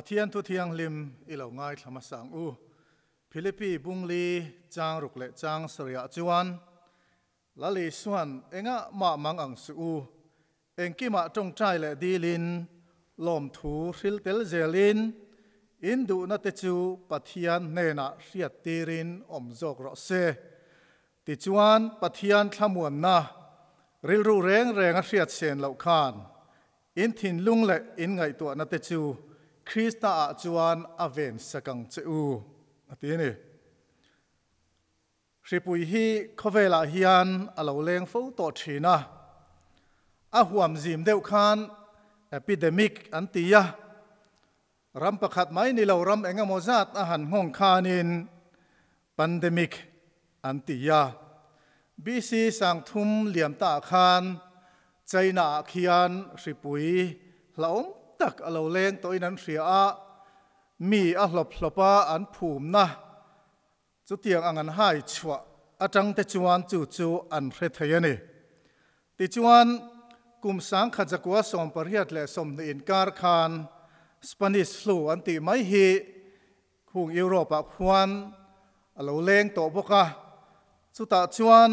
ปัทยันทุเทียงลิมอิเหล่าง่ายธรรมสังอูฟิลิปปีบุงลีจางรุกเลจางสริยจวนลลีสวนเองะมามังอังสูเองกี่มาจงใจเละดีลินลมถูริลเตลเจลินอินดูนัตจูปัทยันเนนะเสียตีรินอมจกรอเซติจวนปัทยันขมวนนะริลรูเรงเรงเสียดเซนเหล่าขานอินทินลุงและอินไงตัวนัตจูคริสต์อาจวนอเวนสกังเจูอตีนี่ริปุยฮีขเวลาฮิยันอาลาเลงฟูตอชีนะอาหวมจิมเดวคานเอพิเดมิกอันตียะรัมประคัดไม่นิ่เรารัมเองมอซาตอาหารห้องคานินปันเดมิกอันตียะบีซีสังทุมเหลี่ยมตาคานใจนาคียนริปุยเหล่าตักอเราเลงตัวนั้นเสียอามีอาหลบหลบอาอันผูมนะจุดเตียงอังันหายชัวอาจังแต่จวนจู่จู่อันเรทยนี่ติจวนกุมสังขจักวสมปริยัตและสมนินการคานสเปนิสลูอันติไม่ฮีคุงยุโรปอควนอเราเลงตัวพวกะสุตาจวน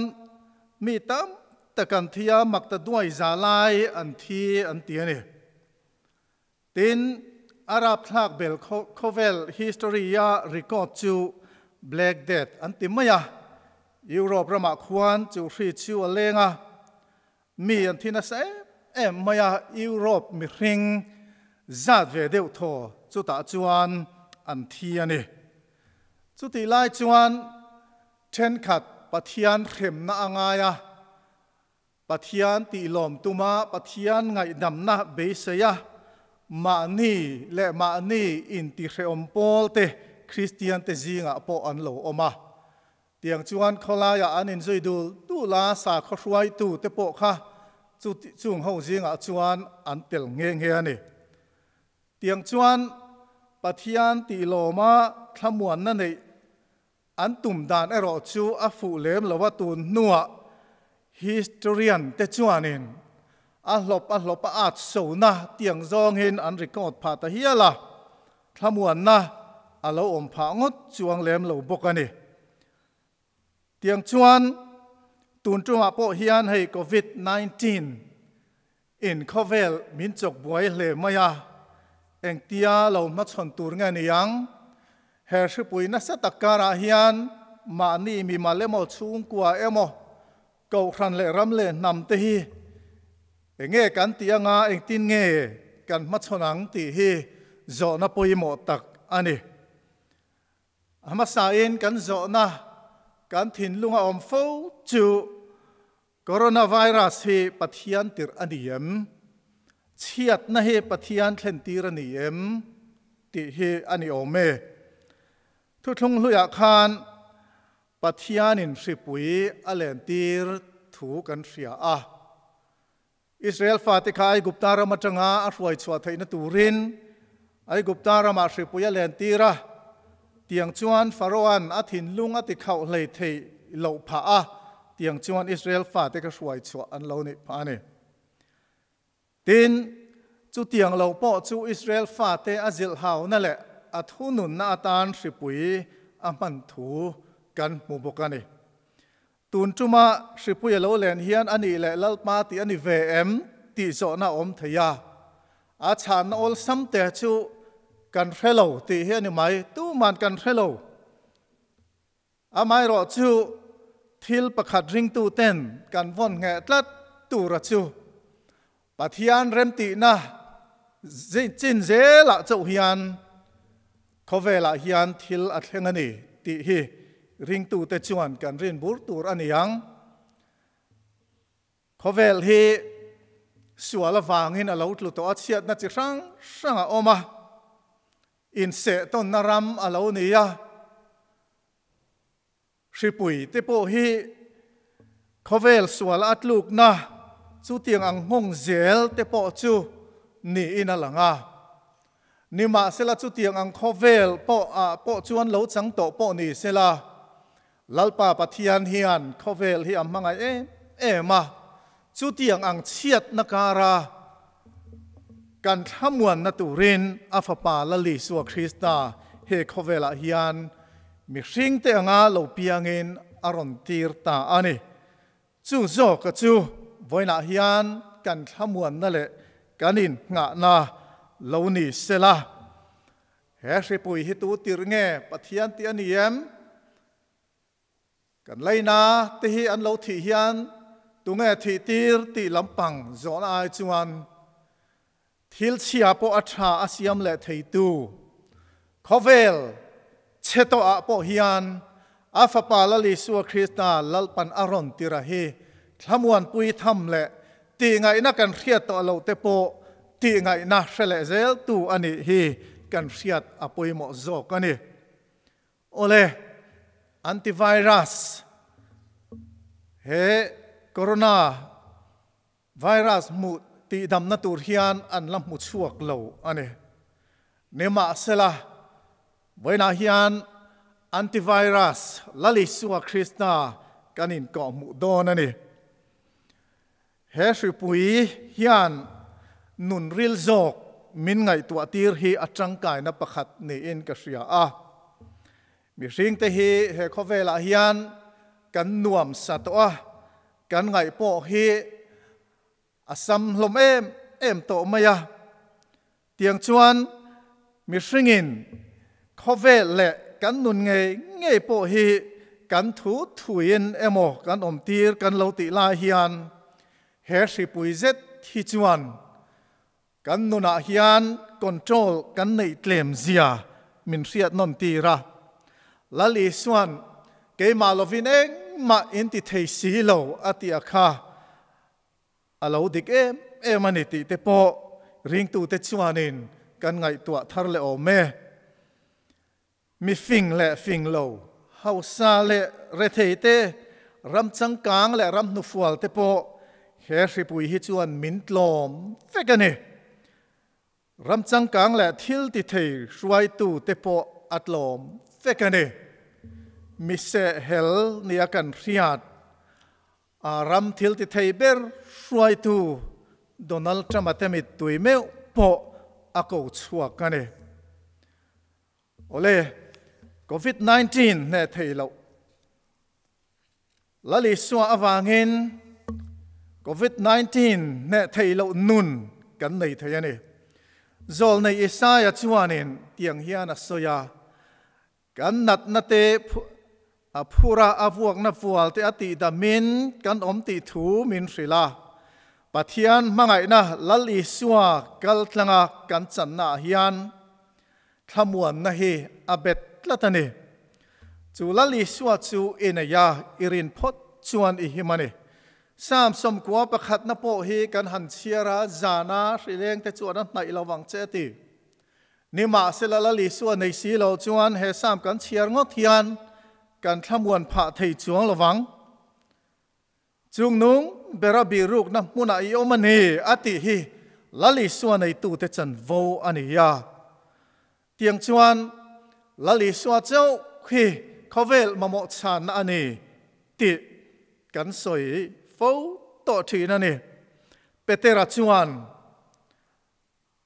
มีตั้มแต่กันที่ยามักตะด้วยจาลายอันที่อันเตียนี่ tin arab thlak bel khovel historia record chu black death an ti maya europe rama khuan chu hri chu alenga mi an thina se em maya europe mi ring zat ve deuh tho chu ta chuan an thi ani chu ti lai chuan then khat pathian khrem na angaya pathian ti lom tuma pathian ngai dam na be se ya มานี่และมานี่อินติเรอมปอลเตคริสเตียนเตจิงอ่ะปออันโลออมาเตียงจวนเขาลายอันอินซอยดูดูลาสาเขาช่วยตูเตปอค่ะจุดจุงเขาจิงอ่ะจวนอันเตลเงี้ยเงี้ยนี่เตียงจวนปัทยานตีโลมาขมวนนั่นเองอันตุ่มดานเอรอจูอฟูเลมหรือว่าตูนัวฮิสตอรียนเตจวนินอะหลบอะหลบอะอาจโูนะเตียงจองเห็นอันริกอดพาตะเฮียละขมวนนะอะเราอมผางดจวงเลมเหลบกันนี่เตียงชวนตุนจวอาโปเฮียนให้โควิด -19 อินคอเวลมินจกบวยเลมายาเองเตียเรามาชนตูรงานยังเฮชปุยนัสตักการาเฮียนมานี่มีมาเลมอชุงกัวเอมอเกาครันเลรำเลนำเตฮีเงกันตียงาเองตินเงกันมัชนังตีฮีจอนาปุยหมดตักอันนี้มาสาเอ็นกันจอนากันถิ่นลุงอมฟูจูโคโรนาไวรัสฮีปะเทียนติรอันนี้มเชียดนะฮีปะเทียนเทนตีรันนี้มติฮีอันนี้โอเมทุกทุงลุยอาคารปะเทียนินสิปุยอเลนตีรถูกันเสียอ่ะอิสราเอลฟาติคาไอกุปตารามาจังหาอัศวัยสวัสดินตูรินไอกุปตารามาสิปุยเลนตีระเตียงชวนฟาโรอันอัถินลุงอัติเขาเลยเทเหล่าผาเตียงชวนอิสราเอลฟาติกาสวยสวอันเล่นี้ผานี่ตินจูเตียงเหล่าปอจูอิสราเอลฟาเตอาจิลฮาวนั่นแหละอัทุนุนนาตานสิปุยอามันถูกันมุบกันนี่ตูนจุมาสิปุยโลเลนเฮียนอันนี้แหละลลมาตีอันนี้เวมตีโจนาอมทยา อาชานอลสัมเตจูกันเทโลตีเฮียนี่ไหมตู้มันกันเทโลอาไม่รอจูทิลประคัดริงตูเต้นกันวอนแงตลัดตูระจูปัทยานเริ่มตีนะจินเจละเจ้าเฮียนเขาเวลาเฮียนทิลอัดเฮงนี่ตีฮี ring tu te chuan kan rin bur tur ani ang khovel hi suala wangin alo tlu to achiat na chi rang ranga oma in se ton naram alo nia sipui te po hi khovel suala atluk na chu tiang ang hong zel te po chu ni in alanga nima sela chu tiang ang khovel po a po chuan lo chang to po ni sela ลลปาปะทียนเฮียนเขาเวลทีอำมังไอเอเอมาจุดียงอังเชียดนาการะการทมวนนตุรินอัฟปาลลิสวคริสตาเฮคเวลเฮียนมิริงเตงาลูปียงินอรอนตีร์ตาอันีจุโจกจูไวนาเฮียนการทมวนนั่นแหละกันินงานาลนิเซลาเฮสิปุยฮิตุติรเงปะทียนเตีันเยมกันไลนะที่อันเลาที่ฮียนตุงเอที่ตีร์ตีลำปังจอนไอจวนทิลเชียปออัชาอาเซียมและทยตูคอเวลเชโตอาปอฮียนอาฟปาลลิสัวคริสตาลลปันอารอนติระเฮทำวันปุยทำและตีไงนักกันเครียดต่อเราเตโปตีไงนักเสลเซลตูอันนี้เฮกันเครียดอาปุยหมอโจกันนี่โอเล antivirus he corona virus mu ti dam na tur hian an lam mu chuak lo ane nema sela boina hian antivirus lali suwa krishna kanin ko mu don ane he sri pui hian nun ril zok min ngai tu atir hi atang kai na pakhat ni in ka ria a ah, mi riêng te hi he kho ve la hian kan nuam sa to a kan ngai po hi asam hlom em em to maya tiang chuan mi sringin kho ve le kan nun nge nge po hi kan thu thuin emo kan om tir kan lo ti la hian he si pui zet hi chuan kan nuna hian control kan nei tlem zia min riat non ti ra ลลีส่วนเกมาลวินเองมาอินติเทสีโลอติอาคาอลาวดิกเอมเอมันิติเตโปริงตูเตชวานินกันไงตัวทารเลโอเมมีฟิงและฟิงโลเฮาซาเลเรเทเตรำจังกางและรำนุฟวลเตโปเฮริปุยฮิจวนมินตลอมเฟกันเนรำจังกางและทิลติเทชวยตูเตโปอัตลอมเฟกันเนมิเซเฮลนียกันเรียดอารมทิลติเทเบอรช่วยตูโดนัลทรัมป์เตมิตุยเมวปออากอุชัวกันเองโอเล่โควิด -19 เนี่ยเทเลาลลิสวาอวางเงินโควิด -19 เนี่ยเทเรนุนกันในเทียนี่โ zol nei isaya c h น a n i n t i a ฮียนัสโซยากันนัดนัดเตอภูระอาวกนับฟัวที่อติดามินกันอมติถูมินสิลาปัทยานมังไงนะลัลิสวากัลทังกันสันนาฮิยันขมวนนะฮีอเบตละตันเนจูลัลิสวาจูเอเนยาอิรินพดชวนอิฮิมันเนสามสมกัวประคัดนโปฮีกันหันเชียร์จานาสิเลงแต่จวนนั้นในระวังเจตีนิมาเสลลัลิสวาในสีโลจวนเฮสามกันเชียรงดฮิยันการขมวนพระไทยจวงระวังจุงนุงเบรบีรุกนะมุนาอิโอมันเนอติฮีลลิส่วนในตูเตจันโวอันยาเตียงจวนลลิส่วนเจ้าคีเขาเวลมาหมดชานอันนี้ติกันสวยโฟต่อทีนั่นเองเปเตรจวน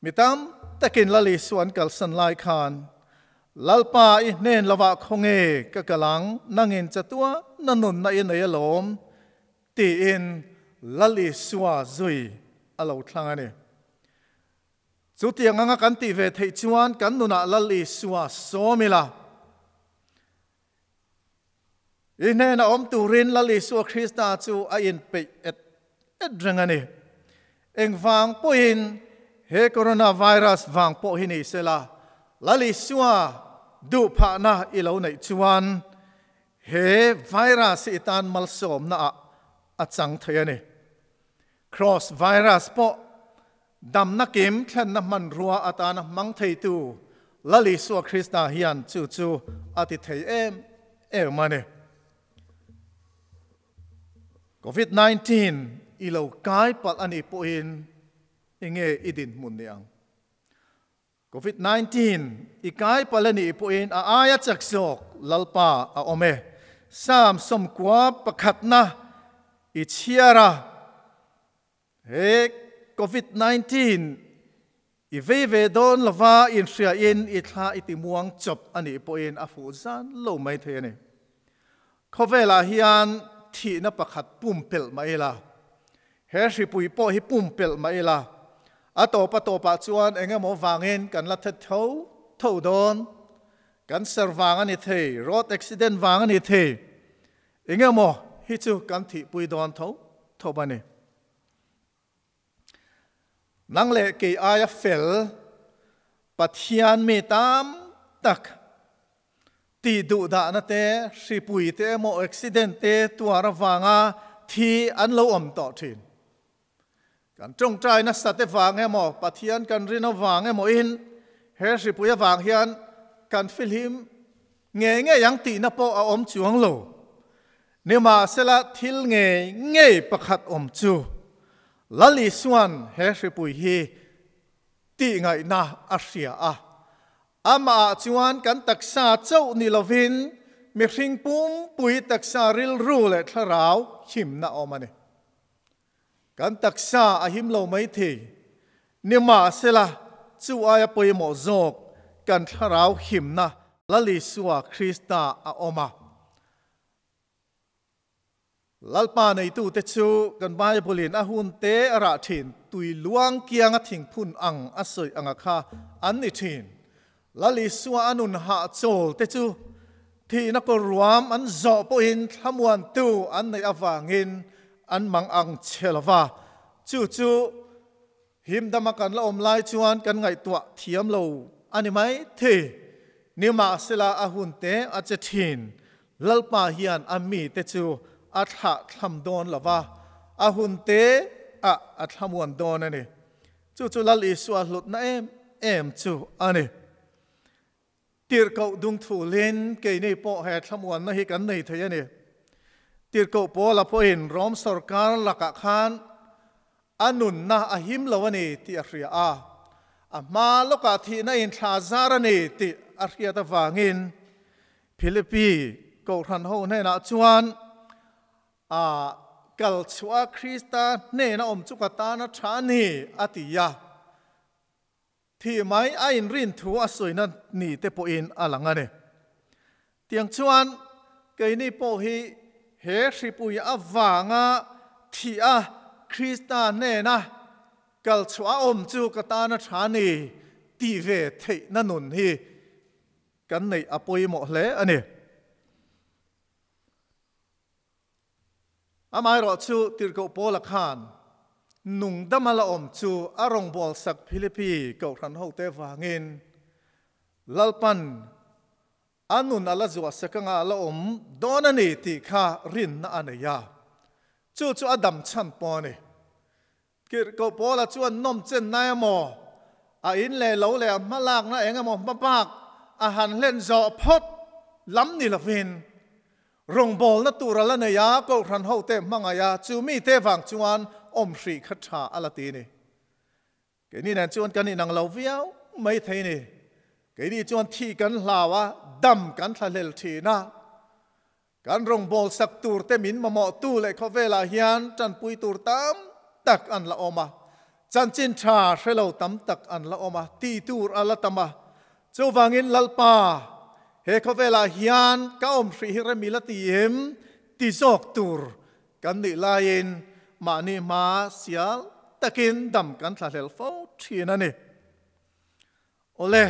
มิตามแต่กินลลิส่วนกัลสันไลคาน lalpa i hnen lawa khonge ka kalang nangin chatua nanun na in ei lom ti in lali suwa zui alo thlanga ni chu ti anga kan ti ve thei chuan kan nuna lali suwa somila i hnen a om turin lali suwa krista chu a in pe et et drangani vang poin he coronavirus wang po hini sela ละลิสัวดูผ่านะอีเหลาในชวนเฮไวรัสอีตานมัลสมนะอาจังเทียนี่ครอสไวรัสปอดำนักเกมแค่น้ำมันรัวอัตานมังเทตูละลิสัวคริสตาฮิยันจูจูอติเทยเอมเอมานี่ COVID-19 ลเอาก ilaw k a ัน a ี ani po in inge i d i นมุนเนี n g COVID-19 ikai palani puin a aya chaksok lalpa a ome sam som kwa pakhatna ichiara he COVID-19 i ve ve don lava in ria in i thla i ti muang chop ani puin a fu zan lo mai the ni khovela hian thi na pakhat pum pel mai la he ri pui po hi pum pel mai la อาโตปโตปะจวนเองมอวางเงินกันละเทเทาเท่าโดนกันเสร์วางอันนี้เทรถอุบิเหตุวางอันนี้เทเองมอฮิจูกันที่ปุยโดนเท่าเท่าบ้านนี้นังเล่กีอายเฟลปัทยานมีตามตักตีดูดานเตสิปุยเตมออุบิเหตุตัวระวังอ่ะที่อันเลวอมต่อทินกันจงใจนกสัตว์ฟังเหมอปะเทียนกันรินวังเหมออินเฮริปุยวังเฮียนกันฟิลิมเงยเงยยังตีนปออมจวงโลเนี่มาเสละทิลเงยเงยประคัดอมจูลลิสวนเฮริปุยฮีตีไงนะอาเซียอาอามาจวนกันตักษาเจ้านิลวินมีริงปุ่มปุยตักษาริลรูและทราวชิมนาอมาเนกันตักษาอหิมเราไม่ทีนิมาเสละจูอายปยมอจกกันทาราวหิมนะลลิสวาคริสตาอโอมาลัลปาในตูเตจูกันไปบุลินอหุนเตอระทินตุยลวงเกียงทิงพุนอังอสวยอังคาอันนิทินลลิสวาอนุนหาโจลเตจูที่นักรวมอันจอบปุินทำวันตูอันในอวางินอันมังอังเชลวาจู่จู่หิมดามกันละอมไลจวนกันไงตัวเทียมโลอันนี้ไหมเทนิมาสิลาอหุนเตอาจจะินลลปาฮียนอามีเตจูอัฐะทำโดนละวาอหุนเตอะอัฐมวนโดนนี่จู่จู่ลลอิสวาหลุดนัเอ็มเอ็มจู่อันนี้ตีร์เกาดุงทุเลนเกยในปอแห่ทมวันนะฮิกันในเทยนี่ตีกกปอละพอเห็นร้อมสรการลักขันอันนุนนะอหิมละวันนี้ที่อารียอาอามาลกาทีนั่นทาซารนี่ที่อาเรียตวางินฟิลิปปีกรันโฮในนาจวนอากัลชวาคริสตาเนนอมจุกตานาชานีอติยาที่ไม่อินรินทัวสวยนั้นนี่เตปอินอลังเนเตียงชวนเกนี่โปฮี he ripu ya awanga thi a krista ne na kal chua om chu katana thani ti ve thei na nun hi kan nei apoi mo hle ani amai ro chu tirko pola khan nung damala om chu arong bol sak philipi ko ran ho te wangin lalpan anun ala zuwa sekanga ala om dona ni ti kha rin na anaya chu chu adam chan po ni kir ko pola chu an nom chen na mo a in le lo le malak na enga mo mapak a han len zo phot lam ni la vin rong bol na tur ala na ya ko ran ho te manga ya chu mi te wang chuan om shri khatha ala ti ni ke ni nan chuan kan ni nang lo viau mai thei ni กี่ดีจวนที่กันลาวะดำกันทะเลทีนะ การรงบอลสักตูรเตมินมาเหมาะตู้เลยเขาเวลาเฮียนจันปุยตูรตามตักอันละออมาจันจินชาเชลาตำตักอันละออมาตีตูรอัลตมาเจ้าวังอินลัลปาเฮเขาเวลาเฮียนก้อมสีฮิรมิลตีเอ็มตีจอกตูรกันนิลายินมานีมาเสียลตะกินดำกันทะเลฟาทีนั่นนี่โอเล่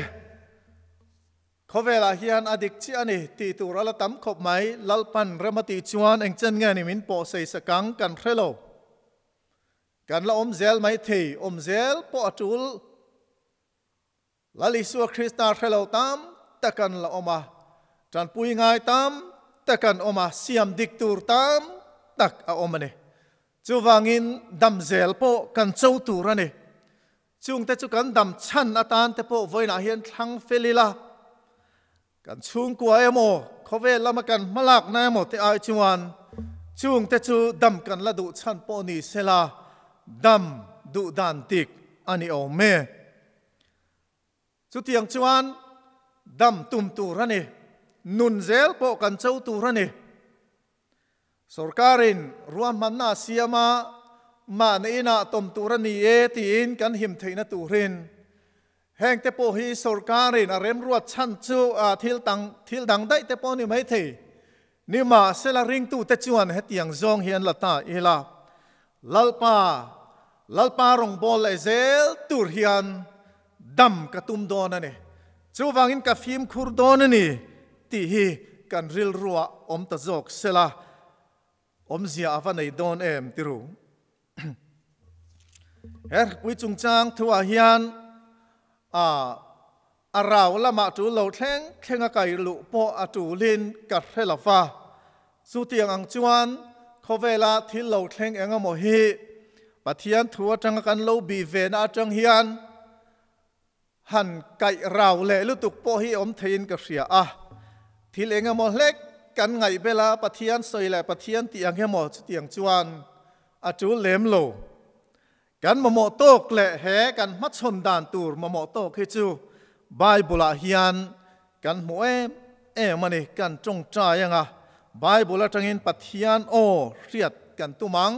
เขาเวลาเฮียนอดิเชีอันนี้ตีตัวระตั้มขบไหมลัลปันเรมติจวนเองเจนเงินมินโปใส่สกังกันเพลโลกันละอมเซลไมเทีอมเซลปอจุลลลิสัวคริสตาเพลโลตามตะกันละอมาจันปุยง่ายตามตะกันอมาสยามดิกตูรตามตักอาอมเนี่ยจูวางินดัมเซลโอกันเจ้าตัรเนี่ยจุงแต่จุกันดัมชันอาตานแต่อปไว้นาเฮียนทั้งเฟลิลาการช่วงกว่าเอโมเขาเวลามากันมาลากนายโมเตอจิจวนช่วงเตจูดำกันละดูชันปอนีเซลาดำดูดันติกอันนี้โอเมสุดที่ยังจวนดำตุ่มตูรันเอนุนเซลปอกันเจ้าตูรันเอสุรการินรวมมันนาเสียมามาในนาตมตูรันนีเอตีนกันหิมเทนตูรินแห่งเตปฮีสรการินเริมรวดชันจูอาทิลตังทิลดังได้เตปนิไม่เทนี่มาเสลาริงตูเตจวนเฮตียงจงเฮียนละตาอีลาลลปาลลปารองบอลเอเซลตูเฮียนดัมกะตุมโดอนนี่จูวังอินกาฟิมคูรโดนนี่ตีฮีกันริลรัวอมตะจกเสลาอมเสียอาวันไอดนเอ็มติรูเฮ้ยวุยจุงจางทัวเฮียนอ่าอาเราละมาจูเราแทงแทงไก่ลุปออาจูลินกัดเทลฟ้าสุเตียงอังจวนเขาเวลาที่เราแทงเองอโมฮีปะเทียนทัวจังกันเราบีเวนอาจังเฮียนหันไก่เราเลยลุตุกปอฮีอมเทียนกับเสียอ่ะที่เองอโมเล็กกันไงเวลาปะเทียนสวยแหละปะเทียนเตียงเฮมอเตียงจวนอาจูเลมโลกันมโมโตกและแหกันมัดชนด่านตูรมโมโตกคือจูไบบุลาฮิยนกันหมวมเอมันนี่กันจงใจยังอ่ะไบบุลาจังเินปัทยานโอเรียดกันตุมัง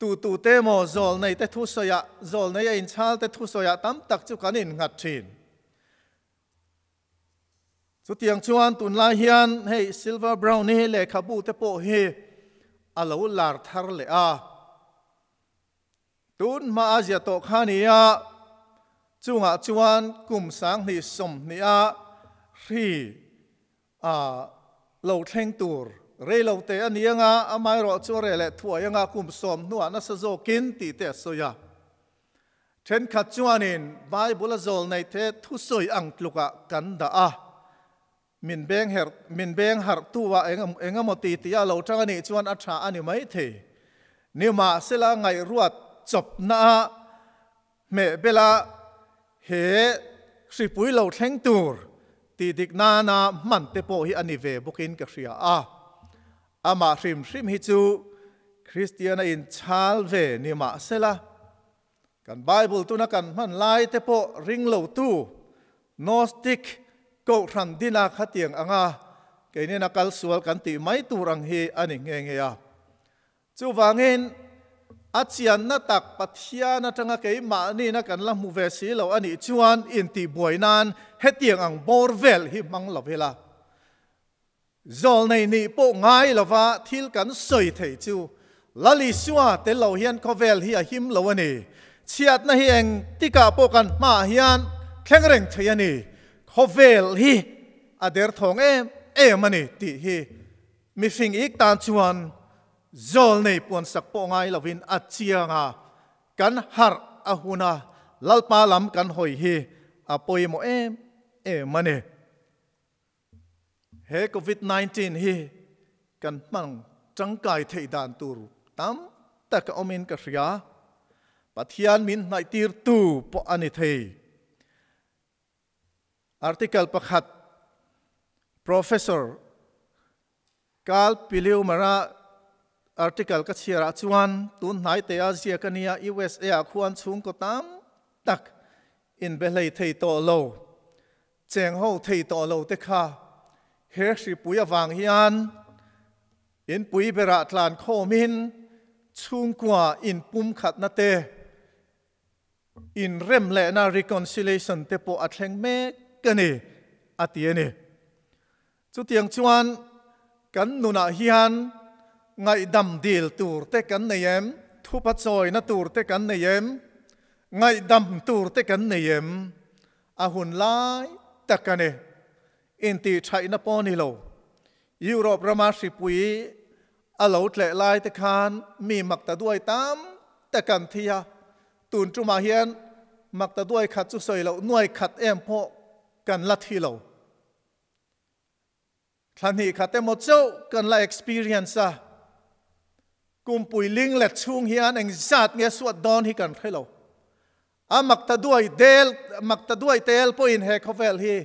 ตูตูเตโมจอลในเตทุสยะจอลในอินชาลเตทุสยะตั้มตักจุกันอินงัดชินสุดที่ยังชวนตุนลาฮิยันให้ซิลเวอร์บราวนี่เลขาบูเตโปเฮอาลูลาร์ทาร์เลอา tun ma azia to khania chunga chuan kum sang ni som ni a ri a lo thleng tur re lo te anianga amai ro chu re le thuayanga kum som nuwa na sa zo kin ti te soya then kha chuanin bible zol này thế thu soi ang tluka kan da a min beng her min beng har tuwa engam engamoti ti a lo thanga ni chuan a tha ani mai the ni ma sela ngai ruột จบนาเมเบลาเฮสิปุยเราแทงตูรตีดิกนานามันเตโปฮิอันนิเวบุกินกับเสียอาอามาริมริมฮิจูคริสเตียนอินชาลเวนิมาเซลากันไบเบิลตุนักันมันไลเตโปริงเหลาตูนอสติกก็รันดินาขัดเตียงอ่างาเกณฑ์นักลสวลกันตีไม่ตูรังเีอันนี้เงี้ยจู่วางเงินอาจารย์นตักปัทยานาทางก์เกมานี่นักการละมุเวสีเราอันนี้ชวนอินทีบวยนานเหตียงอังบอร์เวลฮิมังลาเวลาจอลในนี้ปุ่งไงลาวาทิลกันสวยเทจูลาลิชัวแต่เราเฮียนคอเวลฮิอาฮิมเราอันนี้เชียดนะฮีเองติ่กาปุกันมาเฮียนแข็งแรงเทียนี่คอเวลฮิอเดร์ทองเอ็มเอ็มอันนี้ติฮิมีสิ่งอีกตานชวน zol nei pon sak po ngai lovin a chianga kan har a huna lalpa lam kan hoi hi a poi mo em e mane he covid 19 hi kan mang trăng cài thei dan tur tam tak omen ka ria pathian min nai tir tu po ani thei article pakhat professor kal piliu mara อาร์ติเคิลก็เชียร์ชวนตุนหนเตียเซียกันเนียอีเวสเอควันชุ่มก็ตามตักอินเบลัยเที่ยโตโลเจียงเฮาเที่ยโตโลเด็กค่าเฮชิปุยวังฮิอันอินปุยเบระทลานโคมินชุ่มกว่าอินปุ่มขัดนาเตอินเริ่มแหล่นาริคอนซิลเลชันเตโปอัตเลงเมกกันเนออาทิเอเนจุดเตียงชวนกันนุนาฮิอันไงดำดีลตูรเตกันในเยมทุปัดซอยนตูรเตกันในเยมไงดำตูรเตกันในเยมอาหุนไลตะกันเออินตีชัยนปอนิโลยุโรประมาสิปุยอาหลาเหลายตะคานมีมักตะด้วยตามตะกันเทียตูนจุมาเฮียนมักตะด้วยขัดจุสอยเราหน่วยขัดเอ็มพอกันลัที่เราทันนีขัดเต็มหมดเจ้ากันละ e x p e ร i e n c e อะกุมปุยลิงเล็ดช่วงเฮียนเองจัดเงี้ยสวดดอนให้กันใครเราอามักตะด้วยเดลมักตะด้วยเตลปุยนเฮคเวลฮี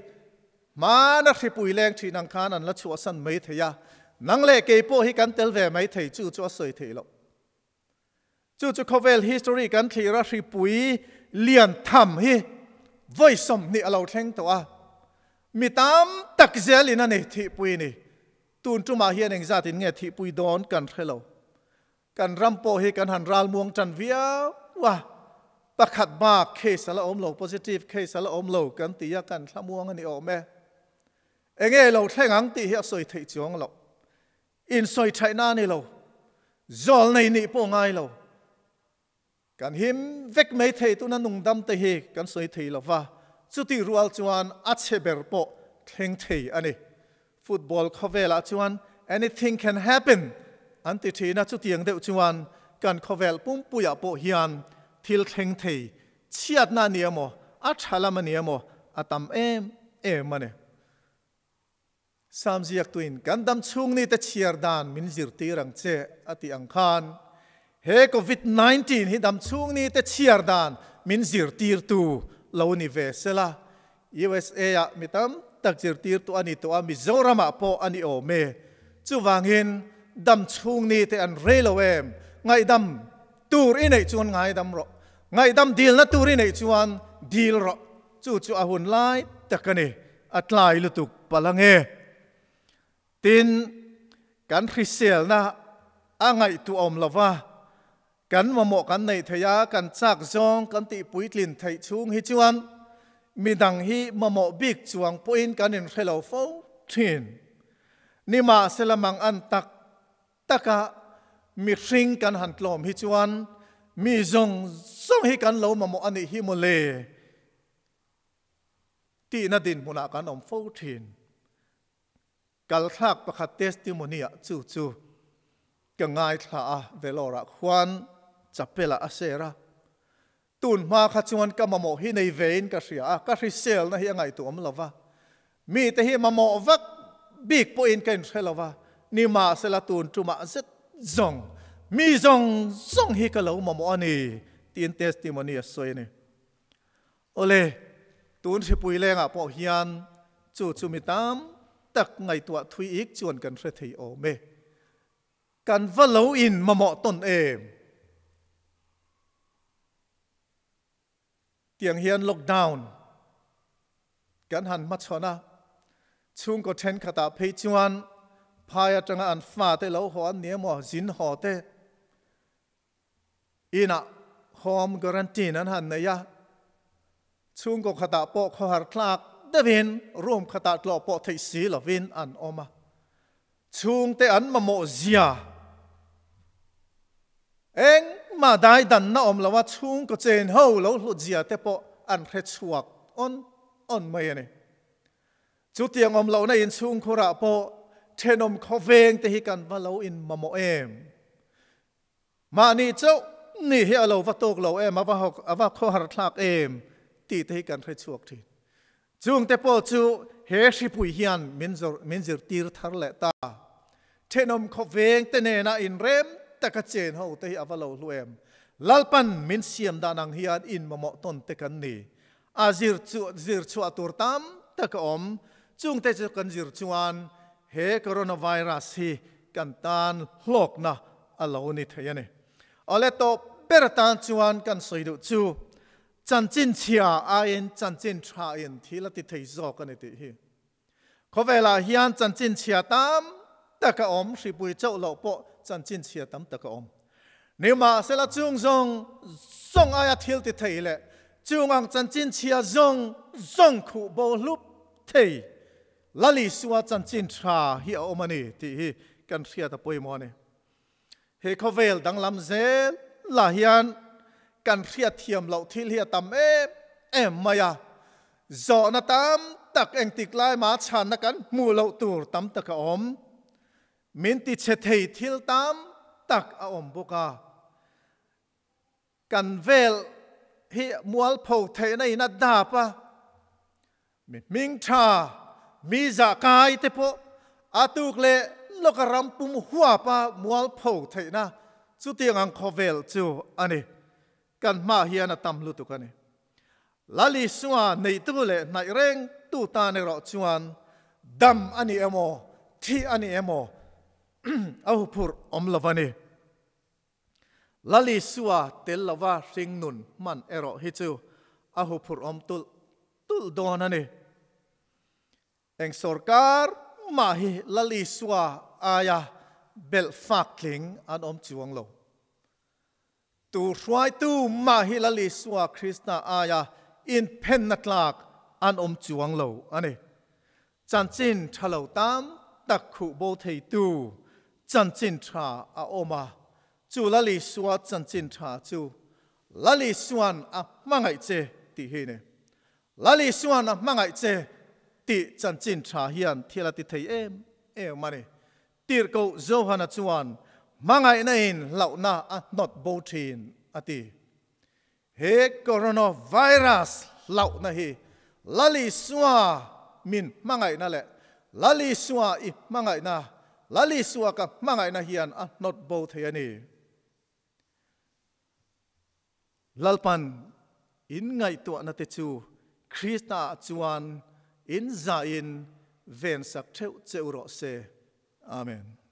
มานักที่ปุยแรงที่นังคานันละชัวสันไม่เทียนังเล่เกี่ยให้กันเตลเวไม่เทียจู่จู่สวยเทียลจู่จู่เขาเวลฮิสตอรีกันที่รักที่ปุยเลียนทำฮีไว้สมนี่เราเท่งตัวมีตามตักเจลินันเองที่ปุยนี่ตูนจุมาเฮียนเองจัดเงี้ยที่ปุยดอนกันใครเรากันรำโปหฮกันหันรัลมวงจันเวียว่าประคัดมากเคสละอมโลก positive เคสละอมโลกกันตียกันละมวงอันนี้ออกแม่เองเอเราแท่งอังตีเฮสวยถิจวงเราอินสวยไทยนานี่เราจอลในนี่ปงไงเรากันหิมเวกไม่เทตุนันนุงดำเตเฮกันสวยถยเราว่าจุดที่รัวจวนอัเชเบรโปเทงเทอันนี้ฟุตบอลเขาเวลาจวน anything can happen อันติทีนัาจุดเตียงเดือดจวันกันขวเวลปุ่มปุยอปฮิอันทิลเทงเทีชียดนาเนียมออัชลามเนียมออัตัมเอมเอมมันเนสามเ็ดตัวอินกันดมชุงนี่แต่เชียร์ดานมินจิรตีรังเจอติอังคารเฮโควิด19ฮิดมชุงนี่แต่เชียร์ดานมินจิรตีรตูลาวนิเวเซลา USA อะมิตัมตักจิรตีรตูอันนี้ตัวมิโซรามาโปอันนี้โอเมจูวางเห็น dam chung ni te an rel awem ngai dam tur in ei chuan ngai dam ro ngai dam dil na tur in ei chuan dil ro chu chu a hun lai takani atlai lutuk palange tin kan hrisel na a ngai tu om lova kan mamo kan nei thaya kan chak zong kan ti puitlin thai chung hi chuan mi dang hi mamo big chuang point kan in hello fo thin nima selamang an tak ตะกะมีริงกันหันกลมฮิจวนมีจงส่งให้กันเลามามอันนี้ฮิมเลตีนัดินมุนักการอมฟูทินกัลทักประคตเตสติโมเนียจูจูกังไงท่าเวลอรักควันจับเปล่าเซระตุนมาขจวนกับมามโมฮิในเวนกัสเซียกัสริเซลนะฮิยังไงตัวมลวามีแต่ฮิมามโมวักบีกปุ่นกันเชลวานี่มาสละตูนจุมาเซตซงมีจงจงฮิกะลมามอนีตีนเตสติมอนีสวยนี่โอเลตูนสิปุยเลงอ่ะพอเฮียนจูจูมิตามตักไงตัวทุยอีกจวนกันเสถีโอเมกันวะลอินมามอตนเองเตียงเฮียนล็อกดาวน์กันหันมาชนะช่วงก็เทนขตาเพจวันพายจังอันฟ้าเตลาหอนเนียมอจินหอเตอีน่ะหอมการันตีนั้นหันเนียช่วงก็ขตาปอกขหารคลากเดวินร่วมขตาตลอปอกไทยสีละวินอันออมาช่วงเตอันมาโมเซียเองมาได้ดันนะอมละว่าช่วงก็เจนเฮาแล้วหลุดเจียเตปออันเครชวกออนออนไม่เนี่ยจุดเตียงอมเราในช่วงขราปอเทนอมเขาเวงแต่ฮิกันว่าเราอินมาโมเอมมานี่เจ้านี่เฮเราวัตโตกเราเอมาว่าหกาว่าเขาหาทากเอมตีแต่ฮิกันใครชวกทีจวงแต่พอจูเฮชิปุยเฮียนมินจ์มินจ์ตีรทาร์เลตาเทนอมเขาเวงแต่เนน่าอินเรมแต่กเจนเขาแต่ฮิอาวาเราลุเอมลัลปันมินเซียมดานังเฮียนอินมาโมต้นแต่กันนี่อาจิรจูจิรชัวตัวตามตะกอมจุงเตจุกันจิรชวน he coronavirus hi kan tan hlok na alo ni thayane ale to peratan chuan kan soidu chu chanchin chia a in chanchin tha in thila ti thei zo kan ti hi khovela hian chanchin chia tam taka om ripui chau lo po chanchin chia tam taka om Nếu mà nima sela chung zong zong aya thil ti thei le chung ang chanchin chia zong zong khu bo lup thei ลลีสัวจันจินทราฮิอาอมันีที่ฮิกันเสียตะปุยมอนีเฮคาเวลดังลำเซลลาฮิอันกันเสียเทียมเหล่าที่เฮียตำเอเอ็มมายาจอนาตามตักเองติกลายมาชานนักันมูเหล่าตูรตำตะกอมมินติเชเททิลตามตักอาอมบุกากันเวลฮิมัวลโพเทในนัดดาปะมิงชามีจากายเตปอาตุกเลลกรัมปุมหัวปามัลพูเทนะสุดที่งังคอเวลจูอันนี้กันมาเฮียนตัมลุตุกันนี่ลลิสุวานในตัวเลในเร่งตุตาในรอจวนดัมอันนี้เอโมที่อันนี้เอโมเอาพูดอมลวันนี้ลลิสวาเตลลาวาสิงนุนมันเอรอฮิจูอาพูรอมตุลตุลดอนันนี่ eng sorkar ma hi lali swa aya bel fakling an om chuang lo tu hruai tu ma hi lali swa krishna aya in pen na an om chuang lo ani chan chin thalo tam tak khu bo thei tu chan chin tha a oma chu lali swa chan chin tha chu lali swan a mangai che ti hi ne lali swan a mangai che ti chan chin tha hian thila ti thei em em mani tir ko johana chuan mangai na in launa a not botin ati he coronavirus lau na hi lali suwa min mangai na le lali suwa i mangai na lali suwa ka mangai na hian a not both he ani lalpan in ngai to na te chu krishna chuan in zain ven sak teu tseu se amen